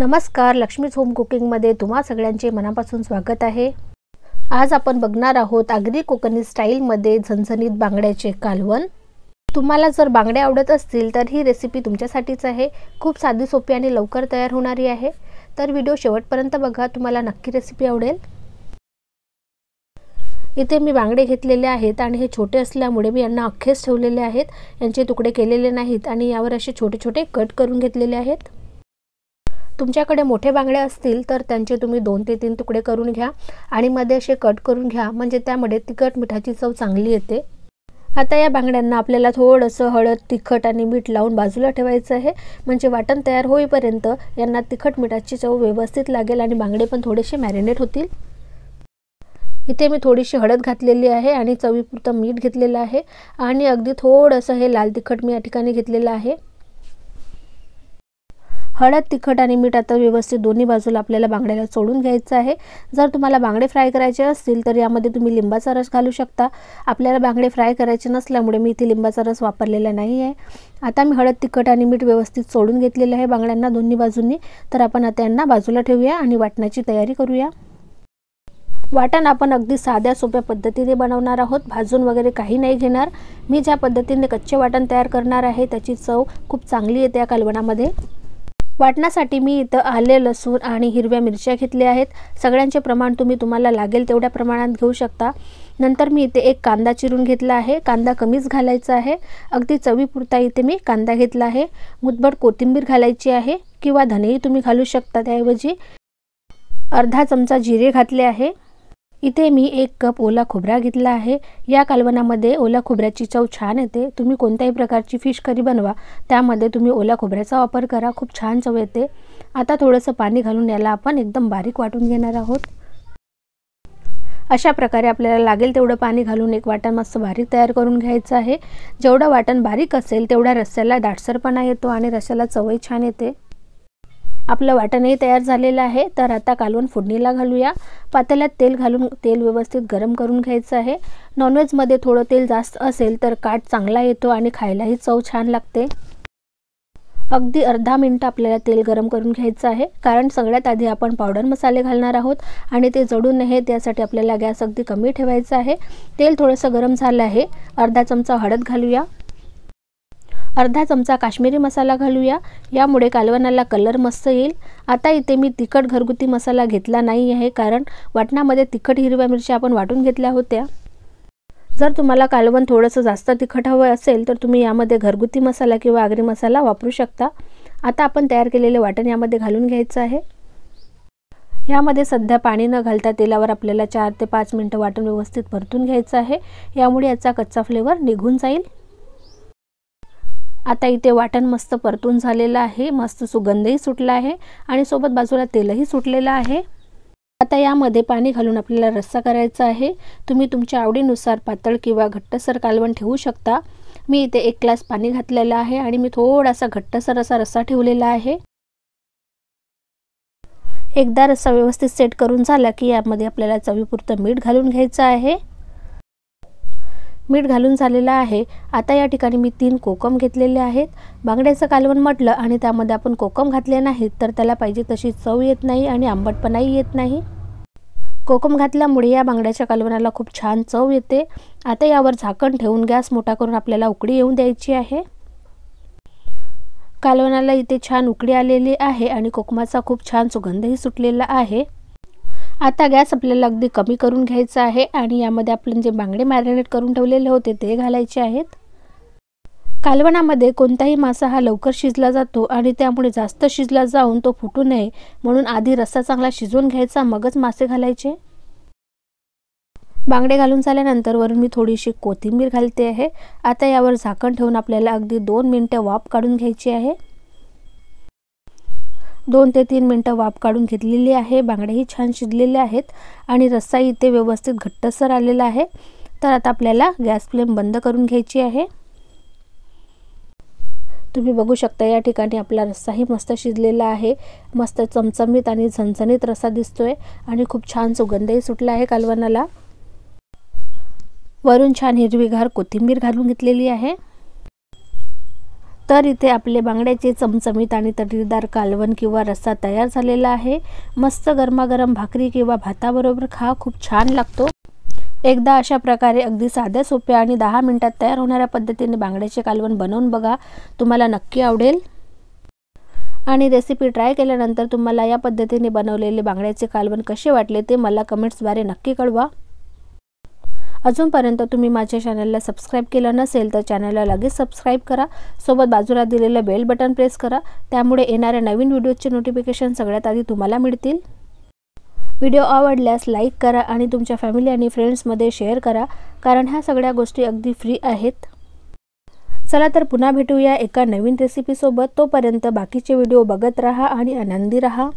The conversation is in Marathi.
नमस्कार लक्ष्मीज होम कुकिंगमध्ये तुम्हा सगळ्यांचे मनापासून स्वागत आहे आज आपण बघणार आहोत आगरी कोकणी स्टाईलमध्ये झणझणीत बांगड्याचे कालवण तुम्हाला जर बांगडे आवडत असतील तर ही रेसिपी तुमच्यासाठीच आहे खूप साधी सोपी आणि लवकर तयार होणारी आहे तर व्हिडिओ शेवटपर्यंत बघा तुम्हाला नक्की रेसिपी आवडेल इथे मी बांगडे घेतलेले आहेत आणि हे छोटे असल्यामुळे मी यांना अख्खेच ठेवलेले आहेत यांचे तुकडे केलेले नाहीत आणि यावर असे छोटे छोटे कट करून घेतलेले आहेत तुमच्याकडे मोठे बांगडे असतील तर त्यांचे तुम्ही दोन ते तीन तुकडे करून घ्या आणि मध्ये असे कट करून घ्या म्हणजे त्यामध्ये तिखट मिठाची चव चांगली येते आता या बांगड्यांना आपल्याला थोडंसं हळद तिखट आणि मीठ लावून बाजूला ठेवायचं आहे म्हणजे वाटण तयार होईपर्यंत यांना तिखट मिठाची चव व्यवस्थित लागेल आणि बांगडे पण थोडेसे मॅरिनेट होतील इथे मी थोडीशी हळद घातलेली आहे आणि चवीपुरतं मीठ घेतलेलं आहे आणि अगदी थोडंसं हे लाल तिखट मी या ठिकाणी घेतलेलं आहे हळद तिखट आणि मीठ आता व्यवस्थित दोन्ही बाजूला आपल्याला बांगड्याला सोडून घ्यायचं आहे जर तुम्हाला बांगडे फ्राय करायचे असतील तर यामध्ये तुम्ही लिंबाचा रस घालू शकता आपल्याला बांगडे फ्राय करायचे नसल्यामुळे मी इथे लिंबाचा रस वापरलेला नाही आहे आता मी हळद तिखट आणि मीठ व्यवस्थित सोडून घेतलेलं आहे बांगड्यांना दोन्ही बाजूंनी तर आपण आता यांना बाजूला ठेवूया आणि वाटण्याची तयारी करूया वाटण आपण अगदी साध्या सोप्या पद्धतीने बनवणार आहोत भाजून वगैरे काही नाही घेणार मी ज्या पद्धतीने कच्चे वाटण तयार करणार आहे त्याची चव खूप चांगली येते या कालवणामध्ये वाटण्यासाठी मी इथं आले लसूण आणि हिरव्या मिरच्या घेतल्या आहेत सगळ्यांचे प्रमाण तुम्ही तुम्हाला लागेल तेवढ्या प्रमाणात घेऊ शकता नंतर मी इथे एक कांदा चिरून घेतला आहे कांदा कमीच घालायचा आहे अगदी चवीपुरता इथे मी कांदा घेतला आहे मुदबट कोथिंबीर घालायची आहे किंवा धनेही तुम्ही घालू शकता त्याऐवजी अर्धा चमचा जिरे घातले आहे इथे मी एक कप ओला खोबरा घेतला आहे या कालवनामध्ये ओला खोबऱ्याची चव छान येते तुम्ही कोणत्याही प्रकारची फिश करी बनवा त्यामध्ये तुम्ही ओला खोबऱ्याचा वापर करा खूप छान चव येते आता थोडंसं पाणी घालून याला आपण एकदम बारीक वाटून घेणार आहोत अशा प्रकारे आपल्याला लागेल तेवढं पाणी घालून एक वाटण मस्त बारीक तयार करून घ्यायचं आहे जेवढं वाटण बारीक असेल तेवढ्या रस्स्याला दाटसरपणा येतो आणि रस्स्याला चवही छान येते आपलं वाटणही तयार झालेलं आहे तर आता कालवण फोडणीला घालूया पातेल्यात तेल घालून तेल व्यवस्थित गरम करून घ्यायचं आहे नॉनव्हेजमध्ये थोडं तेल जास्त असेल तर काट चांगला येतो आणि खायलाही चव छान लागते अगदी अर्धा मिनटं आपल्याला तेल गरम करून घ्यायचं आहे कारण सगळ्यात आधी आपण पावडर मसाले घालणार आहोत आणि ते जडू नये त्यासाठी आपल्याला गॅस अगदी कमी ठेवायचा आहे तेल थोडंसं गरम झालं आहे अर्धा चमचा हळद घालूया अर्धा चमचा काश्मीरी मसाला घालूया यामुळे कालवणाला कलर मस्त येईल आता इथे मी तिखट घरगुती मसाला घेतला नाही आहे कारण वाटणामध्ये तिखट हिरव्या मिरच्या आपण वाटून घेतल्या होत्या जर तुम्हाला कालवण थोडंसं जास्त तिखट हवं असेल तर तुम्ही यामध्ये घरगुती मसाला किंवा आगरी मसाला वापरू शकता आता आपण तयार केलेले वाटण यामध्ये घालून घ्यायचं आहे यामध्ये सध्या पाणी न घालता तेलावर आपल्याला चार ते पाच मिनटं वाटण व्यवस्थित परतून घ्यायचं आहे यामुळे याचा कच्चा फ्लेवर निघून जाईल आता इथे वाटण मस्त परतून झालेलं आहे मस्त सुगंधही सुटला आहे आणि सोबत बाजूला तेलही सुटलेलं आहे आता यामध्ये पाणी घालून आपल्याला रस्सा करायचा आहे तुम्ही तुमच्या आवडीनुसार पातळ किंवा घट्टसर कालवण ठेवू शकता मी इथे एक ग्लास पाणी घातलेलं आहे आणि मी थोडासा घट्टसर असा रस्सा ठेवलेला आहे एकदा रस्सा व्यवस्थित सेट करून झाला की यामध्ये आपल्याला चवीपुरतं मीठ घालून घ्यायचं आहे मीठ घालून झालेलं आहे आता या ठिकाणी मी तीन कोकम घेतलेले आहेत बांगड्याचं कालवण म्हटलं आणि त्यामध्ये आपण कोकम घातले नाहीत तर त्याला पाहिजे तशी चव येत नाही आणि आंबटपणाही येत नाही कोकम घातल्यामुळे या बांगड्याच्या कालवणाला खूप छान चव येते आता यावर झाकण ठेवून गॅस मोठा करून आपल्याला उकडी येऊन द्यायची आहे कालवणाला इथे छान उकडी आलेली आहे आणि कोकमाचा खूप छान सुगंधही सुटलेला आहे आता गॅस आपल्याला अगदी कमी करून घ्यायचा आहे आणि यामध्ये आपण जे बांगडे मॅरिनेट करून ठेवलेले होते ते घालायचे आहेत कालवणामध्ये कोणताही मासा हा लवकर शिजला जातो आणि त्यामुळे जास्त शिजला जाऊन तो फुटू नये म्हणून आधी रस्सा चांगला शिजवून घ्यायचा मगच मासे घालायचे बांगडे घालून झाल्यानंतर वरून मी थोडीशी कोथिंबीर घालते आहे आता यावर झाकण ठेवून आपल्याला अगदी दोन मिनटं वाप काढून घ्यायची आहे दोन ते तीन मिनटं वाफ काढून घेतलेली आहे बांगडेही छान शिजलेले आहेत आणि रस्सा इथे व्यवस्थित घट्टसर आलेला आहे तर आता आपल्याला गॅस फ्लेम बंद करून घ्यायची आहे तुम्ही बघू शकता या ठिकाणी आपला रस्साही मस्त शिजलेला आहे मस्त चमचमीत आणि झणझणीत रस्सा दिसतोय आणि खूप छान सुगंधही सुटला आहे कालवणाला वरून छान हिरवीगार कोथिंबीर घालून घेतलेली आहे तर इथे आपले बांगड्याचे चमचमीत आणि तटीदार कालवण किंवा रस्सा तयार झालेला आहे मस्त गरमागरम भाकरी किंवा भाताबरोबर खा खूप छान लागतो एकदा अशा प्रकारे अगदी साध्या सोप्या आणि दहा मिनटात तयार होणाऱ्या पद्धतीने बांगड्याचे कालवण बनवून बघा तुम्हाला नक्की आवडेल आणि रेसिपी ट्राय केल्यानंतर तुम्हाला या पद्धतीने बनवलेले बांगड्याचे कालवण कसे वाटले ते मला कमेंट्सद्वारे नक्की कळवा अजूनपर्यंत तुम्ही माझ्या चॅनलला सबस्क्राईब केलं नसेल तर चॅनलला लगेच सबस्क्राईब करा सोबत बाजूला दिलेलं बेल बटन प्रेस करा त्यामुळे येणाऱ्या नवीन व्हिडिओचे नोटिफिकेशन सगळ्यात आधी तुम्हाला मिळतील व्हिडिओ आवडल्यास लाईक करा आणि तुमच्या फॅमिली आणि फ्रेंड्समध्ये शेअर करा कारण ह्या सगळ्या गोष्टी अगदी फ्री आहेत चला तर पुन्हा भेटूया एका नवीन रेसिपीसोबत तोपर्यंत बाकीचे व्हिडिओ बघत राहा आणि आनंदी राहा